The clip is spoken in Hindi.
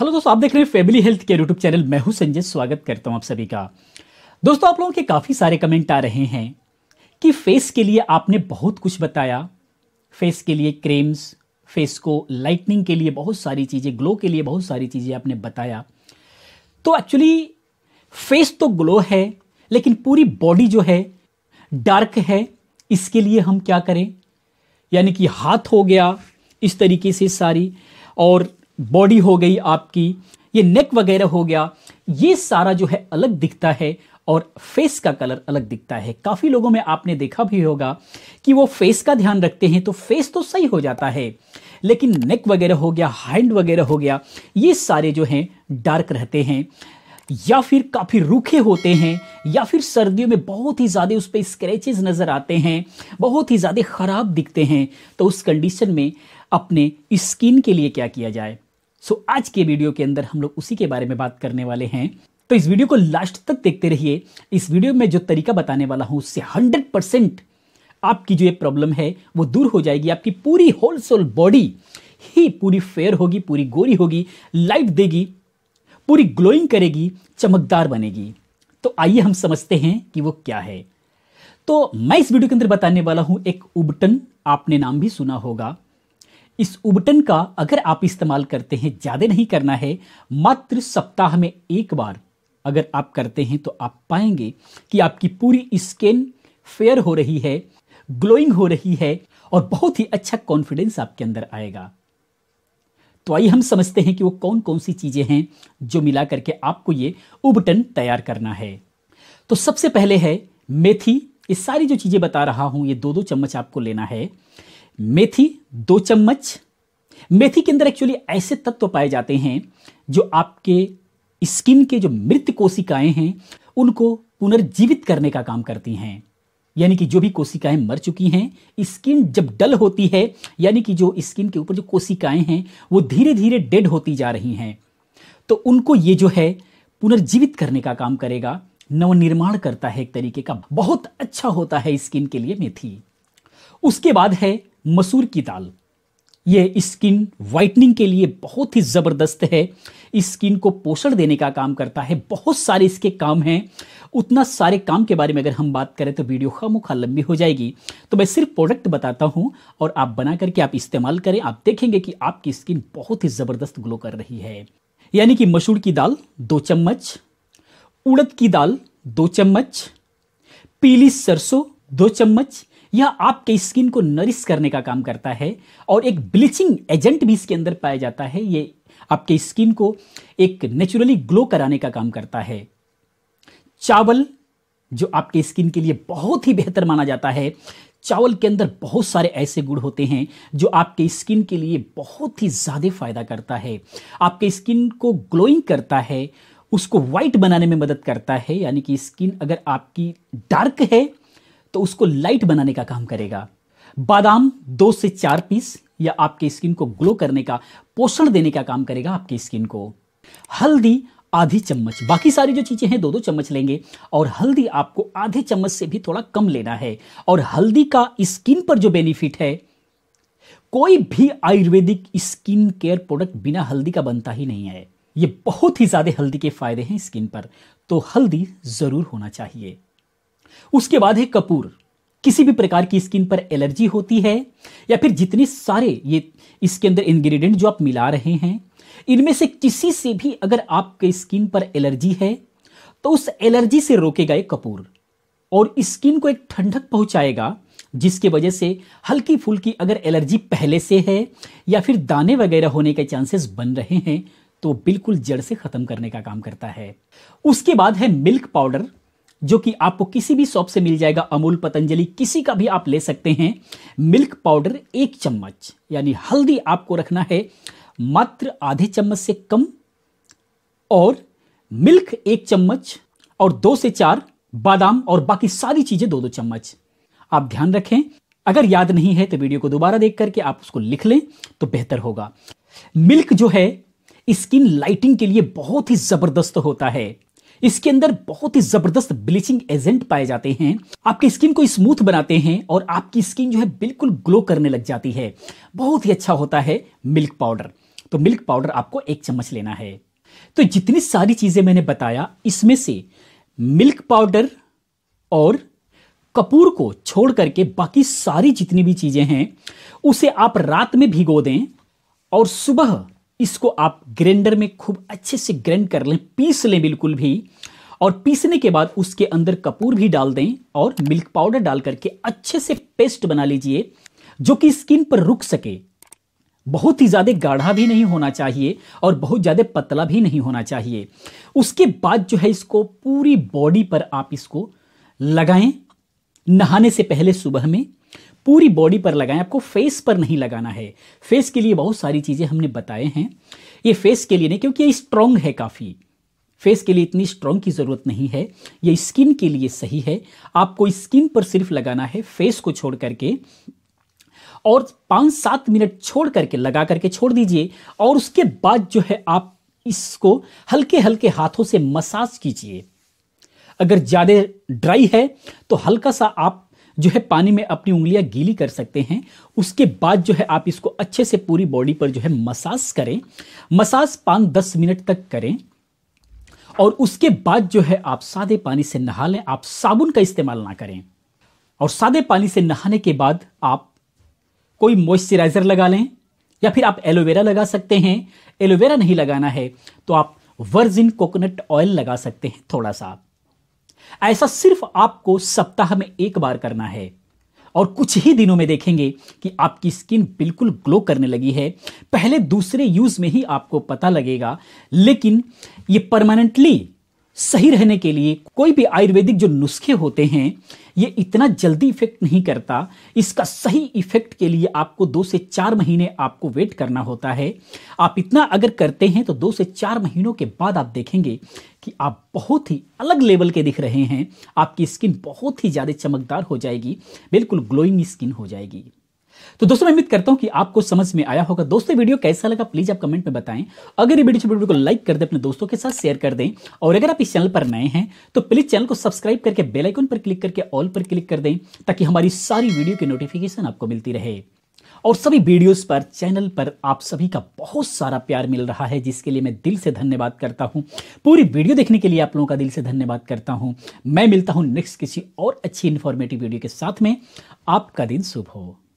हेलो दोस्तों आप देख रहे हैं family health care YouTube channel मैं हूं संजय स्वागत करता हूं आप सभी का दोस्तों आप लोगों के काफ़ी सारे कमेंट आ रहे हैं कि फेस के लिए आपने बहुत कुछ बताया फेस के लिए क्रीम्स फेस को लाइटनिंग के लिए बहुत सारी चीज़ें ग्लो के लिए बहुत सारी चीज़ें आपने बताया तो एक्चुअली फेस तो ग्लो है लेकिन पूरी बॉडी जो है डार्क है इसके लिए हम क्या करें यानी कि हाथ हो गया इस तरीके से सारी और बॉडी हो गई आपकी ये नेक वगैरह हो गया ये सारा जो है अलग दिखता है और फेस का कलर अलग दिखता है काफ़ी लोगों में आपने देखा भी होगा कि वो फेस का ध्यान रखते हैं तो फेस तो सही हो जाता है लेकिन नेक वगैरह हो गया हैंड वगैरह हो गया ये सारे जो हैं डार्क रहते हैं या फिर काफ़ी रूखे होते हैं या फिर सर्दियों में बहुत ही ज़्यादा उस पर स्क्रैचेज नज़र आते हैं बहुत ही ज़्यादा ख़राब दिखते हैं तो उस कंडीशन में अपने स्किन के लिए क्या किया जाए सो so, आज के वीडियो के अंदर हम लोग उसी के बारे में बात करने वाले हैं तो इस वीडियो को लास्ट तक देखते रहिए इस वीडियो में जो तरीका बताने वाला हूं उससे हंड्रेड परसेंट आपकी जो ये प्रॉब्लम है वो दूर हो जाएगी आपकी पूरी होल सोल बॉडी ही पूरी फेयर होगी पूरी गोरी होगी लाइट देगी पूरी ग्लोइंग करेगी चमकदार बनेगी तो आइए हम समझते हैं कि वो क्या है तो मैं इस वीडियो के अंदर बताने वाला हूं एक उबटन आपने नाम भी सुना होगा इस उबटन का अगर आप इस्तेमाल करते हैं ज़्यादा नहीं करना है मात्र सप्ताह में एक बार अगर आप करते हैं तो आप पाएंगे कि आपकी पूरी स्किन फेयर हो रही है ग्लोइंग हो रही है और बहुत ही अच्छा कॉन्फिडेंस आपके अंदर आएगा तो आइए हम समझते हैं कि वो कौन कौन सी चीज़ें हैं जो मिला करके आपको ये उबटन तैयार करना है तो सबसे पहले है मेथी ये सारी जो चीज़ें बता रहा हूं ये दो दो चम्मच आपको लेना है मेथी दो चम्मच मेथी के अंदर एक्चुअली ऐसे तत्व पाए जाते हैं जो आपके स्किन के जो मृत कोशिकाएं हैं उनको पुनर्जीवित करने का काम करती हैं यानी कि जो भी कोशिकाएं मर चुकी हैं स्किन जब डल होती है यानी कि जो स्किन के ऊपर जो कोशिकाएं हैं वो धीरे धीरे डेड होती जा रही हैं तो उनको ये जो है पुनर्जीवित करने का काम करेगा नवनिर्माण करता है एक तरीके का बहुत अच्छा होता है स्किन के लिए मेथी उसके बाद है मसूर की दाल ये स्किन वाइटनिंग के लिए बहुत ही ज़बरदस्त है इस स्किन को पोषण देने का काम करता है बहुत सारे इसके काम हैं उतना सारे काम के बारे में अगर हम बात करें तो वीडियो खामोखा लंबी हो जाएगी तो मैं सिर्फ प्रोडक्ट बताता हूं और आप बना करके आप इस्तेमाल करें आप देखेंगे कि आपकी स्किन बहुत ही ज़बरदस्त ग्लो कर रही है यानी कि मसूर की दाल दो चम्मच उड़द की दाल दो चम्मच पीली सरसों दो चम्मच यह आपके स्किन को नरिश करने का काम करता है और एक ब्लीचिंग एजेंट भी इसके अंदर पाया जाता है ये आपके स्किन को एक नेचुरली ग्लो कराने का काम करता है चावल जो आपके स्किन के लिए बहुत ही बेहतर माना जाता है चावल के अंदर बहुत सारे ऐसे गुड़ होते हैं जो आपके स्किन के लिए बहुत ही ज़्यादा फायदा करता है आपके स्किन को ग्लोइंग करता है उसको वाइट बनाने में मदद करता है यानी कि स्किन अगर आपकी डार्क है तो उसको लाइट बनाने का काम करेगा बादाम दो से चार पीस या आपके स्किन को ग्लो करने का पोषण देने का काम करेगा आपकी स्किन को हल्दी आधी चम्मच बाकी सारी जो चीज़ें हैं दो दो चम्मच लेंगे और हल्दी आपको आधे चम्मच से भी थोड़ा कम लेना है और हल्दी का स्किन पर जो बेनिफिट है कोई भी आयुर्वेदिक स्किन केयर प्रोडक्ट बिना हल्दी का बनता ही नहीं है ये बहुत ही ज़्यादा हल्दी के फायदे हैं स्किन पर तो हल्दी ज़रूर होना चाहिए उसके बाद है कपूर किसी भी प्रकार की स्किन पर एलर्जी होती है या फिर जितने सारे ये इसके अंदर इंग्रेडिएंट जो आप मिला रहे हैं इनमें से किसी से भी अगर आपके स्किन पर एलर्जी है तो उस एलर्जी से रोकेगा ये कपूर और स्किन को एक ठंडक पहुंचाएगा जिसके वजह से हल्की फुल्की अगर एलर्जी पहले से है या फिर दाने वगैरह होने के चांसेस बन रहे हैं तो बिल्कुल जड़ से खत्म करने का काम करता है उसके बाद है मिल्क पाउडर जो कि आपको किसी भी शॉप से मिल जाएगा अमूल पतंजलि किसी का भी आप ले सकते हैं मिल्क पाउडर एक चम्मच यानी हल्दी आपको रखना है मात्र आधे चम्मच से कम और मिल्क एक चम्मच और दो से चार बादाम और बाकी सारी चीजें दो दो चम्मच आप ध्यान रखें अगर याद नहीं है तो वीडियो को दोबारा देख करके आप उसको लिख लें तो बेहतर होगा मिल्क जो है स्किन लाइटिंग के लिए बहुत ही जबरदस्त होता है इसके अंदर बहुत ही जबरदस्त ब्लीचिंग एजेंट पाए जाते हैं आपकी स्किन को स्मूथ बनाते हैं और आपकी स्किन जो है बिल्कुल ग्लो करने लग जाती है बहुत ही अच्छा होता है मिल्क पाउडर तो मिल्क पाउडर आपको एक चम्मच लेना है तो जितनी सारी चीजें मैंने बताया इसमें से मिल्क पाउडर और कपूर को छोड़ करके बाकी सारी जितनी भी चीजें हैं उसे आप रात में भिगो दें और सुबह इसको आप ग्राइंडर में खूब अच्छे से ग्राइंड कर लें पीस लें बिल्कुल भी और पीसने के बाद उसके अंदर कपूर भी डाल दें और मिल्क पाउडर डाल करके अच्छे से पेस्ट बना लीजिए जो कि स्किन पर रुक सके बहुत ही ज़्यादा गाढ़ा भी नहीं होना चाहिए और बहुत ज़्यादा पतला भी नहीं होना चाहिए उसके बाद जो है इसको पूरी बॉडी पर आप इसको लगाएं नहाने से पहले सुबह में पूरी बॉडी पर लगाएं आपको फेस पर नहीं लगाना है फेस के लिए बहुत सारी चीज़ें हमने बताए हैं ये फेस के लिए नहीं क्योंकि ये स्ट्रांग है काफ़ी फेस के लिए इतनी स्ट्रांग की ज़रूरत नहीं है ये स्किन के लिए सही है आपको स्किन पर सिर्फ लगाना है फेस को छोड़ करके और पांच सात मिनट छोड़ करके लगा करके छोड़ दीजिए और उसके बाद जो है आप इसको हल्के हल्के हाथों से मसाज कीजिए अगर ज़्यादा ड्राई है तो हल्का सा आप जो है पानी में अपनी उंगलियां गीली कर सकते हैं उसके बाद जो है आप इसको अच्छे से पूरी बॉडी पर जो है मसाज करें मसाज पाँच दस मिनट तक करें और उसके बाद जो है आप सादे पानी से नहा लें आप साबुन का इस्तेमाल ना करें और सादे पानी से नहाने के बाद आप कोई मॉइस्चराइज़र लगा लें या फिर आप एलोवेरा लगा सकते हैं एलोवेरा नहीं लगाना है तो आप वर्जिन कोकोनट ऑयल लगा सकते हैं थोड़ा सा ऐसा सिर्फ आपको सप्ताह में एक बार करना है और कुछ ही दिनों में देखेंगे कि आपकी स्किन बिल्कुल ग्लो करने लगी है पहले दूसरे यूज़ में ही आपको पता लगेगा लेकिन ये परमानेंटली सही रहने के लिए कोई भी आयुर्वेदिक जो नुस्खे होते हैं ये इतना जल्दी इफेक्ट नहीं करता इसका सही इफेक्ट के लिए आपको दो से चार महीने आपको वेट करना होता है आप इतना अगर करते हैं तो दो से चार महीनों के बाद आप देखेंगे कि आप बहुत ही अलग लेवल के दिख रहे हैं आपकी स्किन बहुत ही ज़्यादा चमकदार हो जाएगी बिल्कुल ग्लोइंग स्किन हो जाएगी तो दोस्तों मैं उम्मीद करता हूं कि आपको समझ में आया होगा दोस्तों वीडियो कैसा लगा प्लीज आप कमेंट में बताएं अगर ये वीडियो वीडियो को लाइक कर दें अपने दोस्तों के साथ शेयर कर दें और अगर आप इस चैनल पर नए हैं तो प्लीज चैनल को सब्सक्राइब करके बेलाइकन पर क्लिक करके ऑल पर क्लिक कर दें ताकि हमारी सारी वीडियो की नोटिफिकेशन आपको मिलती रहे और सभी वीडियोस पर चैनल पर आप सभी का बहुत सारा प्यार मिल रहा है जिसके लिए मैं दिल से धन्यवाद करता हूं पूरी वीडियो देखने के लिए आप लोगों का दिल से धन्यवाद करता हूं मैं मिलता हूं नेक्स्ट किसी और अच्छी इंफॉर्मेटिव वीडियो के साथ में आपका दिन शुभ हो